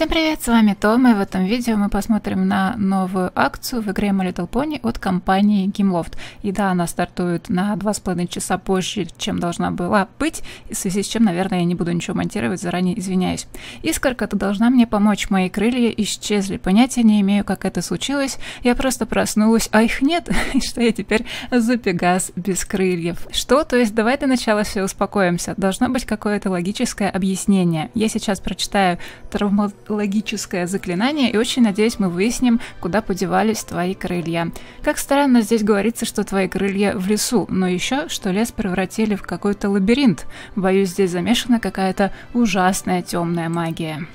Всем привет, с вами Том, и в этом видео мы посмотрим на новую акцию в игре My Little Pony от компании Gameloft. И да, она стартует на 2,5 часа позже, чем должна была быть, в связи с чем, наверное, я не буду ничего монтировать, заранее извиняюсь. Искорка, ты должна мне помочь, мои крылья исчезли, понятия не имею, как это случилось, я просто проснулась, а их нет, и что я теперь за пегас без крыльев. Что? То есть давай до начала все успокоимся, должно быть какое-то логическое объяснение. Я сейчас прочитаю травмат логическое заклинание, и очень надеюсь, мы выясним, куда подевались твои крылья. Как странно, здесь говорится, что твои крылья в лесу, но еще, что лес превратили в какой-то лабиринт. Боюсь, здесь замешана какая-то ужасная темная магия.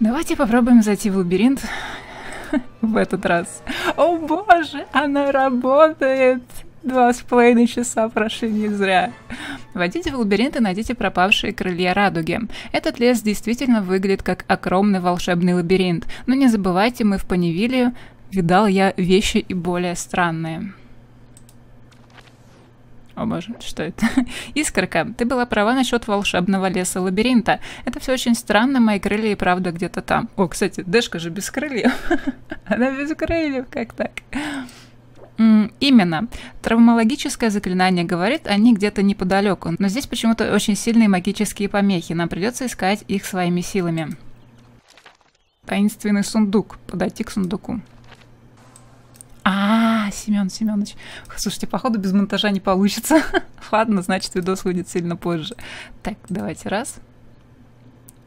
Давайте попробуем зайти в лабиринт в этот раз. О боже, она работает! Два с половиной часа прошли не зря. Войдите в лабиринт и найдите пропавшие крылья радуги. Этот лес действительно выглядит как огромный волшебный лабиринт. Но не забывайте, мы в Паневиле видал я вещи и более странные. О боже, что это? Искорка, ты была права насчет волшебного леса-лабиринта. Это все очень странно, мои крылья и правда где-то там. О, кстати, Дэшка же без крыльев. Она без крыльев, как так? Именно. Травмологическое заклинание говорит, они где-то неподалеку, но здесь почему-то очень сильные магические помехи, нам придется искать их своими силами. Таинственный сундук. Подойти к сундуку. А, -а, -а Семен Семенович. Слушайте, походу без монтажа не получится. Ладно, значит, видос выйдет сильно позже. Так, давайте раз.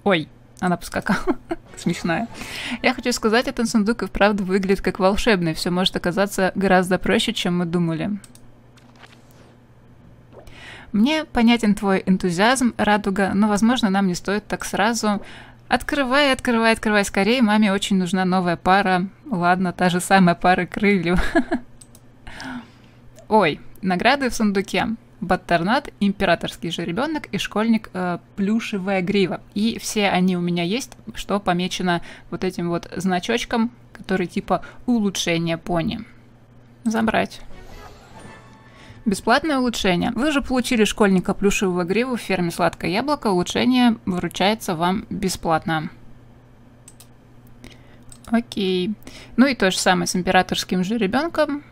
Ой, она поскакала. Смешная. Я хочу сказать, этот сундук и вправду выглядит как волшебный. Все может оказаться гораздо проще, чем мы думали. Мне понятен твой энтузиазм, радуга, но, возможно, нам не стоит так сразу. Открывай, открывай, открывай скорее. Маме очень нужна новая пара. Ладно, та же самая пара крыльев. Ой, награды в сундуке. Баттернат, Императорский жеребенок и школьник э, Плюшевая грива. И все они у меня есть, что помечено вот этим вот значочком, который типа улучшение пони. Забрать. Бесплатное улучшение. Вы же получили школьника плюшевого грива в ферме «Сладкое яблоко». Улучшение выручается вам бесплатно. Окей. Ну и то же самое с императорским жеребенком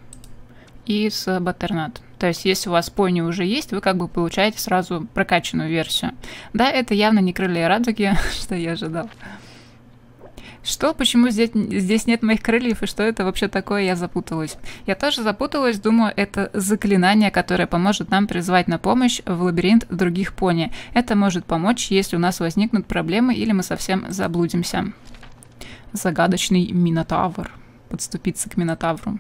и с Баттернат. То есть, если у вас пони уже есть, вы как бы получаете сразу прокачанную версию. Да, это явно не крылья радуги, что я ожидал. Что? Почему здесь, здесь нет моих крыльев? И что это вообще такое? Я запуталась. Я тоже запуталась. Думаю, это заклинание, которое поможет нам призвать на помощь в лабиринт других пони. Это может помочь, если у нас возникнут проблемы или мы совсем заблудимся. Загадочный Минотавр. Подступиться к Минотавру.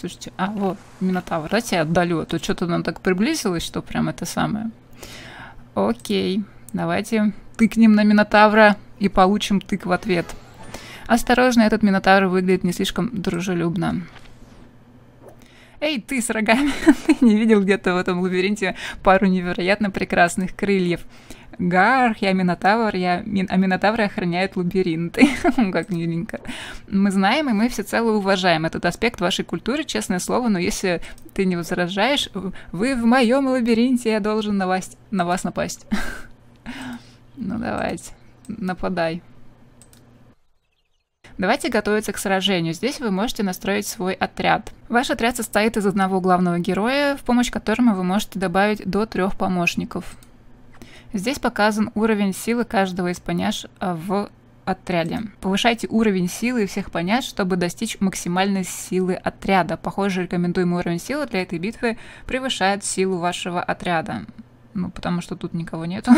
Слушайте, а вот, Минотавр, давайте я отдалю, а то что-то нам так приблизилось, что прям это самое. Окей, давайте тыкнем на Минотавра и получим тык в ответ. Осторожно, этот Минотавр выглядит не слишком дружелюбно. Эй, ты с рогами, ты не видел где-то в этом лабиринте пару невероятно прекрасных крыльев. Гарх, я Минотавр, я... а Минотавры охраняют лабиринты. Ну, как миленько. Мы знаем, и мы всецело уважаем этот аспект вашей культуры, честное слово, но если ты не возражаешь, вы в моем лабиринте, я должен на вас, на вас напасть. ну давайте, нападай. Давайте готовиться к сражению. Здесь вы можете настроить свой отряд. Ваш отряд состоит из одного главного героя, в помощь которому вы можете добавить до трех помощников. Здесь показан уровень силы каждого из поняж э, в отряде. Повышайте уровень силы всех понять, чтобы достичь максимальной силы отряда. Похоже, рекомендуемый уровень силы для этой битвы превышает силу вашего отряда. Ну, потому что тут никого нету.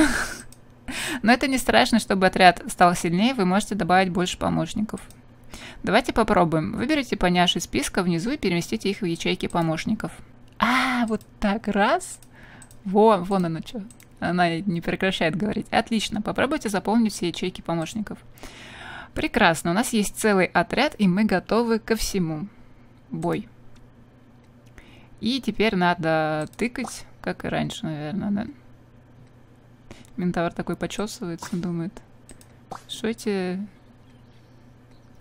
Но это не страшно, чтобы отряд стал сильнее, вы можете добавить больше помощников. Давайте попробуем. Выберите поняши из списка внизу и переместите их в ячейки помощников. А, вот так раз. Вон, вон оно что. Она не прекращает говорить. Отлично, попробуйте заполнить все ячейки помощников. Прекрасно, у нас есть целый отряд, и мы готовы ко всему. Бой. И теперь надо тыкать, как и раньше, наверное, да? Ментавр такой почесывается, думает. Что эти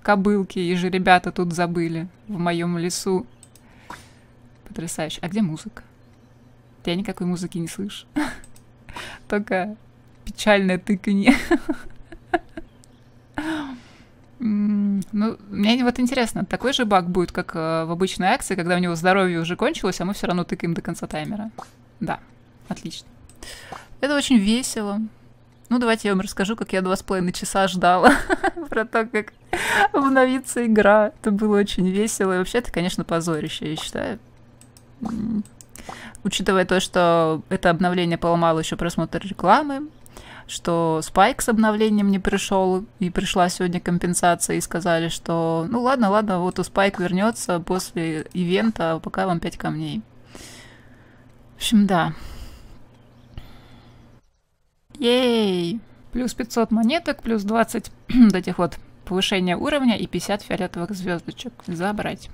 кобылки и же ребята тут забыли в моем лесу? Потрясающе. А где музыка? Я никакой музыки не слышу. только печальное тыканье. Ну, мне вот интересно, такой же баг будет, как э, в обычной акции, когда у него здоровье уже кончилось, а мы все равно тыкаем до конца таймера. Да, отлично. Это очень весело. Ну, давайте я вам расскажу, как я два с половиной часа ждала про то, как обновится игра. Это было очень весело. И вообще, это, конечно, позорище, я считаю. Учитывая то, что это обновление поломало еще просмотр рекламы, что Спайк с обновлением не пришел, и пришла сегодня компенсация, и сказали, что ну ладно, ладно, вот у Спайк вернется после ивента, а пока вам 5 камней. В общем, да. Ей! Плюс 500 монеток, плюс 20 вот этих вот повышения уровня и 50 фиолетовых звездочек. Забрать.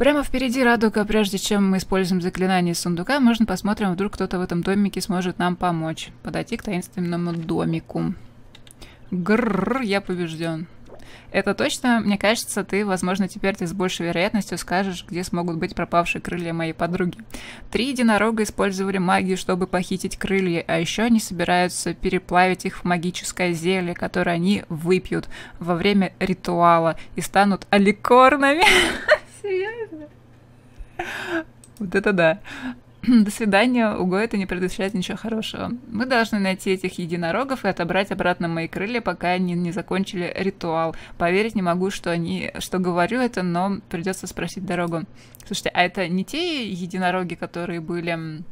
Прямо впереди радуга, прежде чем мы используем заклинание из сундука, можно посмотрим, вдруг кто-то в этом домике сможет нам помочь. Подойти к таинственному домику. Грррр, я побежден. Это точно, мне кажется, ты, возможно, теперь ты с большей вероятностью скажешь, где смогут быть пропавшие крылья моей подруги. Три единорога использовали магию, чтобы похитить крылья, а еще они собираются переплавить их в магическое зелье, которое они выпьют во время ритуала и станут аликорнами. Серьезно? Вот это да. До свидания, Уго, это не предвещает ничего хорошего. Мы должны найти этих единорогов и отобрать обратно мои крылья, пока они не закончили ритуал. Поверить не могу, что они, что говорю это, но придется спросить дорогу. Слушайте, а это не те единороги, которые были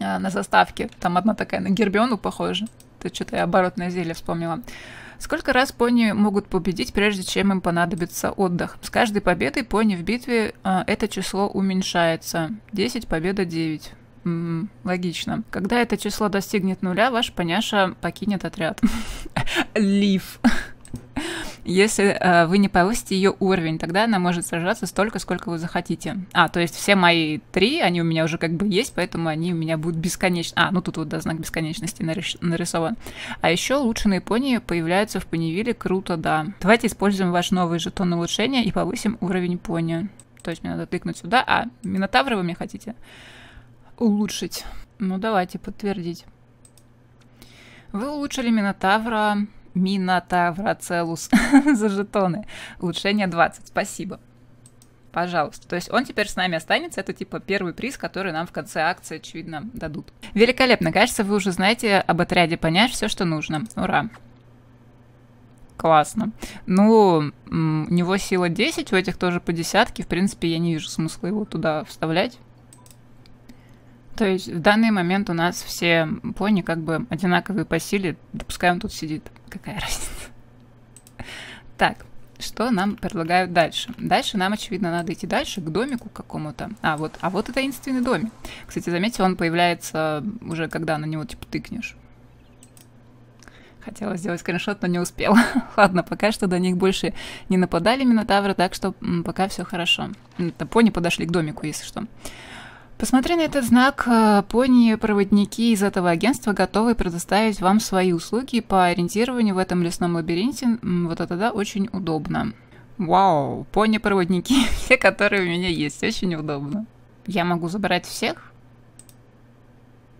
а, на заставке? Там одна такая на Гербиону похожа. Тут что-то я оборотное зелье вспомнила. Сколько раз пони могут победить, прежде чем им понадобится отдых? С каждой победой пони в битве э, это число уменьшается. 10, победа 9. М-м, логично. Когда это число достигнет нуля, ваш поняша покинет отряд. Лив если э, вы не повысите ее уровень, тогда она может сражаться столько, сколько вы захотите. А, то есть все мои три, они у меня уже как бы есть, поэтому они у меня будут бесконечно. А, ну тут вот да, знак бесконечности нарис... нарисован. А еще лучше пони появляются в понивиле, круто, да. Давайте используем ваш новый жетон улучшения и повысим уровень пони. То есть мне надо тыкнуть сюда. А, минотавры вы мне хотите улучшить? Ну давайте подтвердить. Вы улучшили Минотавра Минотавроцелус за жетоны. Улучшение 20. Спасибо. Пожалуйста. То есть он теперь с нами останется. Это типа первый приз, который нам в конце акции, очевидно, дадут. Великолепно. Кажется, вы уже знаете об отряде понять все, что нужно. Ура. Классно. Ну, у него сила 10, у этих тоже по десятке. В принципе, я не вижу смысла его туда вставлять. То есть в данный момент у нас все пони как бы одинаковые по силе. Допускаем, тут сидит. Какая разница? Так, что нам предлагают дальше? Дальше нам, очевидно, надо идти дальше, к домику какому-то. А, вот, а вот и таинственный домик. Кстати, заметьте, он появляется уже, когда на него, типа, тыкнешь. Хотела сделать скриншот, но не успела. Ладно, пока что до них больше не нападали минотавры, так что пока все хорошо. Это пони подошли к домику, если что. Посмотри на этот знак э, пони проводники из этого агентства готовы предоставить вам свои услуги по ориентированию в этом лесном лабиринте. Вот это да, очень удобно. Вау, пони-проводники, все, которые у меня есть, очень удобно. Я могу забрать всех?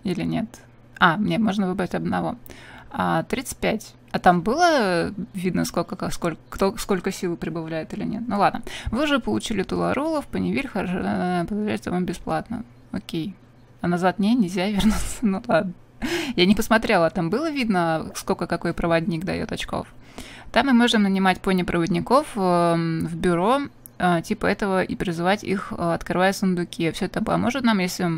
Или нет? А, мне можно выбрать одного. А, 35. А там было э, видно, сколько, сколько, кто, сколько силы прибавляет или нет? Ну ладно. Вы уже получили Тула Рулов, Панивир, э, подтверждается вам бесплатно. Окей. А назад не, нельзя вернуться. Ну ладно. Я не посмотрела, там было видно, сколько какой проводник дает очков. Там мы можем нанимать пони-проводников эм, в бюро э, типа этого и призывать их, э, открывая сундуки. Все это поможет нам, если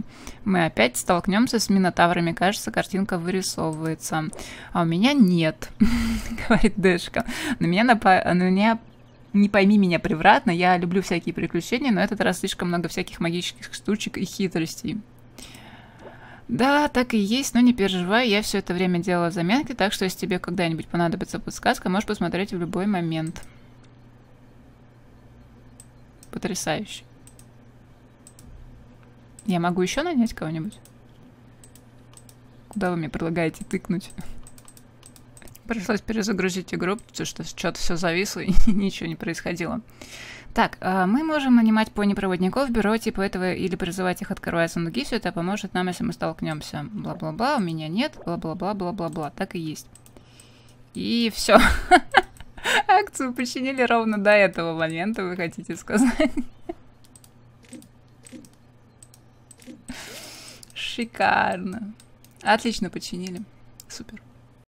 мы опять столкнемся с минотаврами. Кажется, картинка вырисовывается. А у меня нет, говорит Дэшка. На меня, напа... на меня не пойми меня превратно, я люблю всякие приключения, но этот раз слишком много всяких магических штучек и хитростей. Да, так и есть, но не переживай, я все это время делала заметки, так что если тебе когда-нибудь понадобится подсказка, можешь посмотреть в любой момент. Потрясающе. Я могу еще нанять кого-нибудь? Куда вы мне предлагаете тыкнуть? Пришлось перезагрузить игру, потому что что-то все зависло и ничего не происходило. Так, э, мы можем нанимать пони-проводников в бюро типа этого или призывать их открывать сундуки, все это поможет нам, если мы столкнемся. Бла-бла-бла, у меня нет, бла-бла-бла-бла-бла-бла, так и есть. И все. Акцию починили ровно до этого момента, вы хотите сказать. Шикарно. Отлично починили. Супер.